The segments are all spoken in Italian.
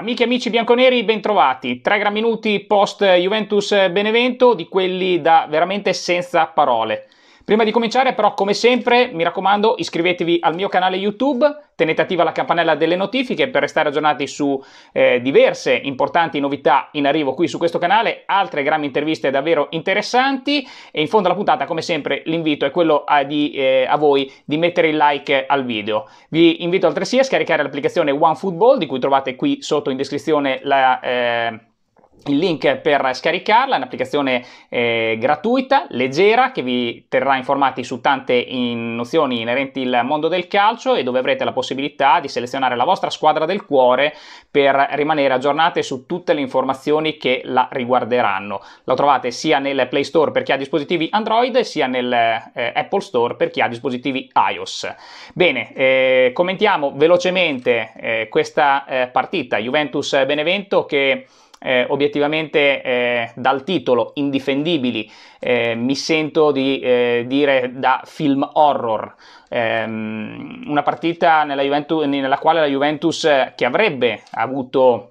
Amiche e amici bianconeri, bentrovati. Tre gran minuti post Juventus Benevento, di quelli da veramente senza parole. Prima di cominciare però come sempre mi raccomando iscrivetevi al mio canale YouTube, tenete attiva la campanella delle notifiche per restare aggiornati su eh, diverse importanti novità in arrivo qui su questo canale, altre grandi interviste davvero interessanti e in fondo alla puntata come sempre l'invito è quello a, di, eh, a voi di mettere il like al video. Vi invito altresì a scaricare l'applicazione OneFootball di cui trovate qui sotto in descrizione la... Eh, il link per scaricarla, è un'applicazione eh, gratuita, leggera, che vi terrà informati su tante in nozioni inerenti al mondo del calcio e dove avrete la possibilità di selezionare la vostra squadra del cuore per rimanere aggiornate su tutte le informazioni che la riguarderanno. La trovate sia nel Play Store per chi ha dispositivi Android, sia nel eh, Apple Store per chi ha dispositivi iOS. Bene, eh, commentiamo velocemente eh, questa eh, partita Juventus-Benevento che eh, obiettivamente eh, dal titolo Indifendibili eh, mi sento di eh, dire da film horror. Ehm, una partita nella, Juventus, nella quale la Juventus, eh, che avrebbe avuto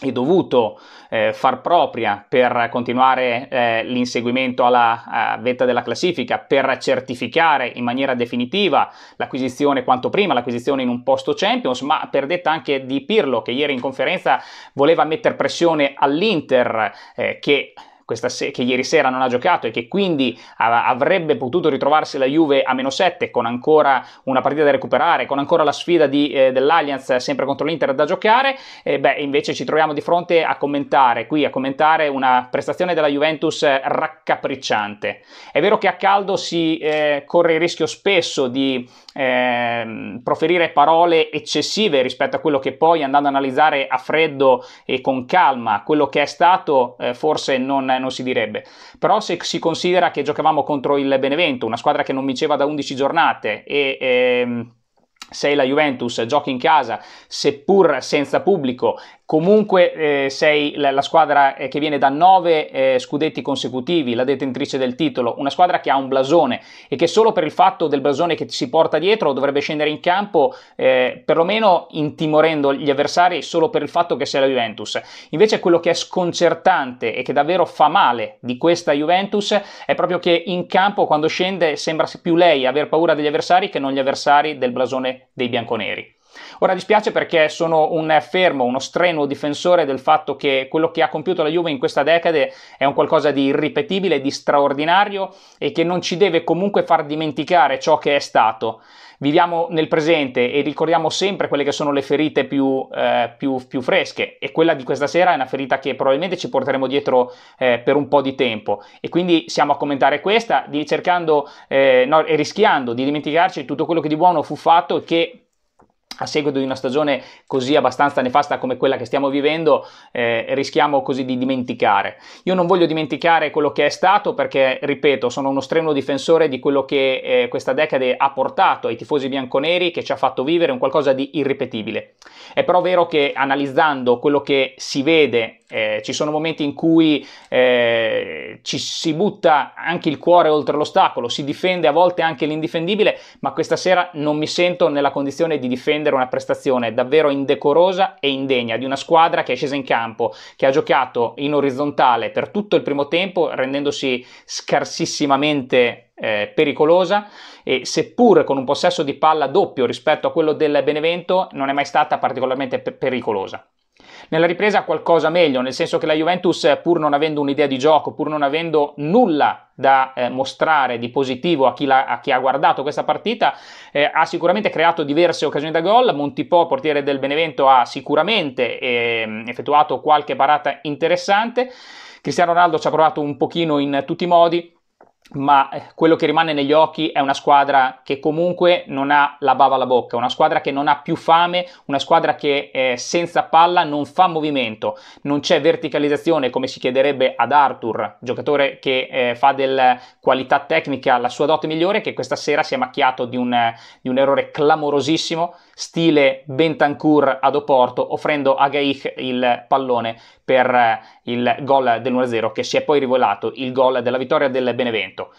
è dovuto eh, far propria per continuare eh, l'inseguimento alla eh, vetta della classifica, per certificare in maniera definitiva l'acquisizione quanto prima, l'acquisizione in un posto Champions, ma per detta anche di Pirlo che ieri in conferenza voleva mettere pressione all'Inter eh, che questa se- che ieri sera non ha giocato e che quindi a- avrebbe potuto ritrovarsi la Juve a meno 7 con ancora una partita da recuperare, con ancora la sfida di, eh, dell'Allianz sempre contro l'Inter da giocare, eh, beh invece ci troviamo di fronte a commentare qui, a commentare una prestazione della Juventus raccapricciante. È vero che a caldo si eh, corre il rischio spesso di Ehm, proferire parole eccessive rispetto a quello che poi andando ad analizzare a freddo e con calma quello che è stato eh, forse non, non, si direbbe. Però se si considera che giocavamo contro il Benevento, una squadra che non vinceva da 11 giornate e... Ehm, sei la Juventus, giochi in casa, seppur senza pubblico, Comunque eh, sei la, la squadra eh, che viene da nove eh, scudetti consecutivi, la detentrice del titolo, una squadra che ha un blasone e che solo per il fatto del blasone che si porta dietro dovrebbe scendere in campo eh, perlomeno intimorendo gli avversari solo per il fatto che sei la Juventus. Invece quello che è sconcertante e che davvero fa male di questa Juventus è proprio che in campo quando scende sembra più lei aver paura degli avversari che non gli avversari del blasone dei bianconeri. Ora dispiace perché sono un fermo, uno strenuo difensore del fatto che quello che ha compiuto la Juve in questa decade è un qualcosa di irripetibile, di straordinario e che non ci deve comunque far dimenticare ciò che è stato. Viviamo nel presente e ricordiamo sempre quelle che sono le ferite più, eh, più, più fresche e quella di questa sera è una ferita che probabilmente ci porteremo dietro eh, per un po' di tempo e quindi siamo a commentare questa cercando eh, no, e rischiando di dimenticarci tutto quello che di buono fu fatto e che a seguito di una stagione così abbastanza nefasta come quella che stiamo vivendo, eh, rischiamo così di dimenticare. Io non voglio dimenticare quello che è stato perché, ripeto, sono uno strenuo difensore di quello che eh, questa decade ha portato ai tifosi bianconeri, che ci ha fatto vivere un qualcosa di irripetibile. È però vero che analizzando quello che si vede eh, ci sono momenti in cui eh, ci si butta anche il cuore oltre l'ostacolo, si difende a volte anche l'indifendibile, ma questa sera non mi sento nella condizione di difendere una prestazione davvero indecorosa e indegna di una squadra che è scesa in campo, che ha giocato in orizzontale per tutto il primo tempo, rendendosi scarsissimamente eh, pericolosa e seppur con un possesso di palla doppio rispetto a quello del Benevento non è mai stata particolarmente pe- pericolosa nella ripresa qualcosa meglio, nel senso che la Juventus, eh, pur non avendo un'idea di gioco, pur non avendo nulla da eh, mostrare di positivo a chi, la, a chi, ha guardato questa partita, eh, ha sicuramente creato diverse occasioni da gol. Montipò, portiere del Benevento, ha sicuramente eh, effettuato qualche parata interessante. Cristiano Ronaldo ci ha provato un pochino in tutti i modi ma eh, quello che rimane negli occhi è una squadra che comunque non ha la bava alla bocca, una squadra che non ha più fame, una squadra che eh, senza palla non fa movimento, non c'è verticalizzazione come si chiederebbe ad Arthur, giocatore che eh, fa della qualità tecnica la sua dote migliore, che questa sera si è macchiato di un, di un errore clamorosissimo, stile Bentancur ad Oporto, offrendo a Gaich il pallone per il gol dell'1-0 che si è poi rivelato il gol della vittoria del Benevento detto.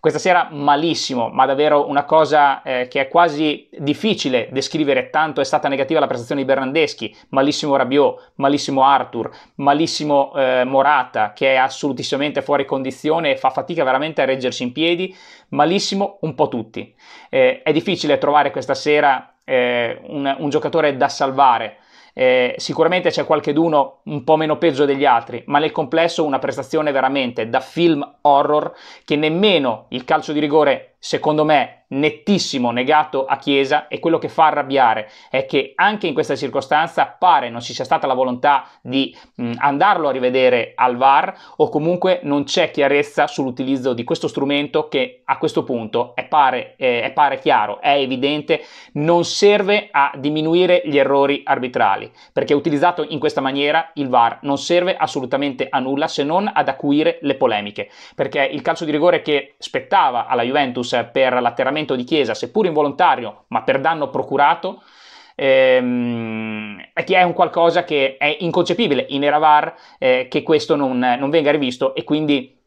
Questa sera malissimo, ma davvero una cosa eh, che è quasi difficile descrivere, tanto è stata negativa la prestazione di Bernardeschi, malissimo Rabiot, malissimo Arthur, malissimo eh, Morata che è assolutissimamente fuori condizione e fa fatica veramente a reggersi in piedi, malissimo un po' tutti. Eh, è difficile trovare questa sera eh, un, un giocatore da salvare eh, sicuramente c'è qualcheduno un po' meno peggio degli altri, ma nel complesso una prestazione veramente da film horror che nemmeno il calcio di rigore secondo me, nettissimo negato a Chiesa e quello che fa arrabbiare è che anche in questa circostanza pare non ci sia stata la volontà di mh, andarlo a rivedere al VAR o comunque non c'è chiarezza sull'utilizzo di questo strumento che a questo punto è pare, eh, è pare chiaro, è evidente, non serve a diminuire gli errori arbitrali perché utilizzato in questa maniera il VAR non serve assolutamente a nulla se non ad acuire le polemiche perché il calcio di rigore che spettava alla Juventus Juventus eh, per l'atterramento di Chiesa, seppur involontario, ma per danno procurato, ehm, è un qualcosa che è inconcepibile in Eravar eh, che questo non, non venga rivisto e quindi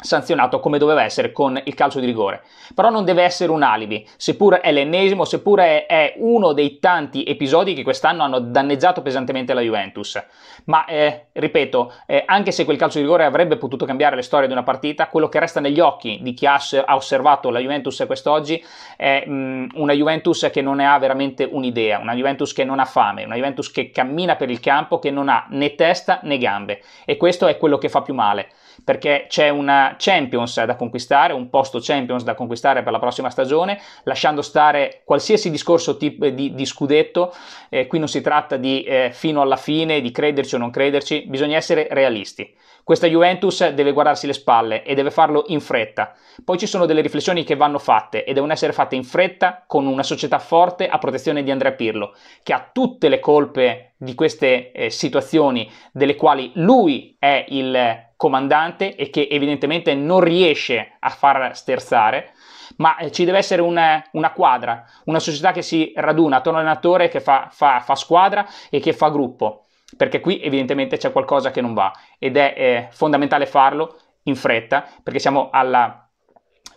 sanzionato come doveva essere con il calcio di rigore. Però non deve essere un alibi, seppur è l'ennesimo, seppur è, uno dei tanti episodi che quest'anno hanno danneggiato pesantemente la Juventus. Ma eh, ripeto, eh, anche se quel calcio di rigore avrebbe potuto cambiare le storie di una partita, quello che resta negli occhi di chi ha, ha osservato la Juventus quest'oggi è mh, mm, una Juventus che non ne ha veramente un'idea, una Juventus che non ha fame, una Juventus che cammina per il campo, che non ha né testa né gambe. E questo è quello che fa più male perché c'è una Champions da conquistare, un posto Champions da conquistare per la prossima stagione, lasciando stare qualsiasi discorso tip- di, di, scudetto, eh, qui non si tratta di eh, fino alla fine, di crederci o non crederci, bisogna essere realisti. Questa Juventus deve guardarsi le spalle e deve farlo in fretta. Poi ci sono delle riflessioni che vanno fatte e devono essere fatte in fretta con una società forte a protezione di Andrea Pirlo, che ha tutte le colpe di queste eh, situazioni delle quali lui è il comandante e che evidentemente non riesce a far sterzare, ma eh, ci deve essere una, eh, una quadra, una società che si raduna attorno all'allenatore, che fa, fa, fa squadra e che fa gruppo, perché qui evidentemente c'è qualcosa che non va ed è eh, fondamentale farlo in fretta, perché siamo alla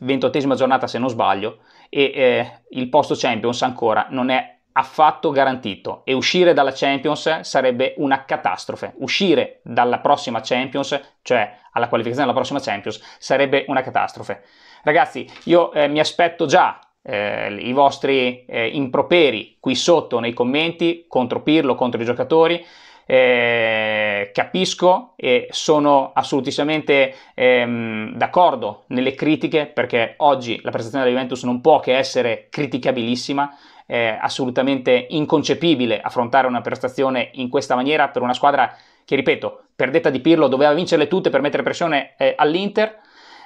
ventottesima giornata se non sbaglio e eh, il posto Champions ancora non è affatto garantito e uscire dalla Champions sarebbe una catastrofe. Uscire dalla prossima Champions, cioè alla qualificazione della prossima Champions, sarebbe una catastrofe. Ragazzi, io eh, mi aspetto già eh, i vostri eh, improperi qui sotto nei commenti contro Pirlo, contro i giocatori. Eh, capisco e sono assolutamente ehm, d'accordo nelle critiche perché oggi la prestazione della Juventus non può che essere criticabilissima eh, assolutamente inconcepibile affrontare una prestazione in questa maniera per una squadra che, ripeto, perdetta di Pirlo, doveva vincerle tutte per mettere pressione eh, all'Inter.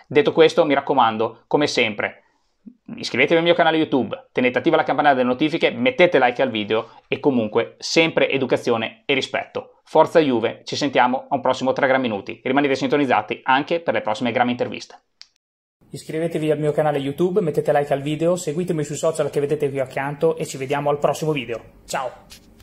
Detto questo, mi raccomando, come sempre, iscrivetevi al mio canale YouTube, tenete attiva la campanella delle notifiche, mettete like al video e comunque sempre educazione e rispetto. Forza Juve, ci sentiamo a un prossimo 3 Gran Minuti. Rimanete sintonizzati anche per le prossime Gran Interviste. Iscrivetevi al mio canale YouTube, mettete like al video, seguitemi sui social che vedete qui accanto e ci vediamo al prossimo video. Ciao!